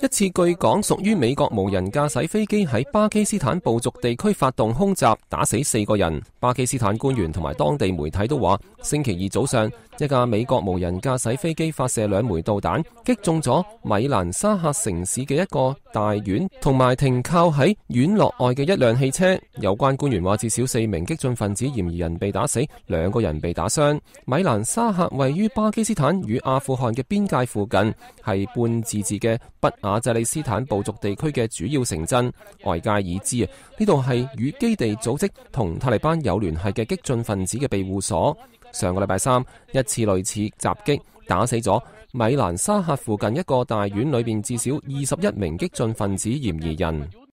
一次据讲属于美国无人驾驶飞机喺巴基斯坦部族地区发动空袭，打死四个人。巴基斯坦官员同埋当地媒体都话，星期二早上一架美国无人驾驶飞机发射两枚导弹，击中咗米兰沙克城市嘅一个大院，同埋停靠喺院落外嘅一辆汽车。有关官员话，至少四名激进分子嫌疑人被打死，两个人被打伤。米兰沙克位于巴基斯坦与阿富汗嘅边界附近，系半自治嘅北。马济利斯坦部族地区嘅主要城镇，外界已知啊，呢度系与基地组织同塔利班有联系嘅激进分子嘅庇护所。上个礼拜三，一次类似袭击，打死咗米兰沙克附近一个大院里边至少二十一名激进分子嫌疑人。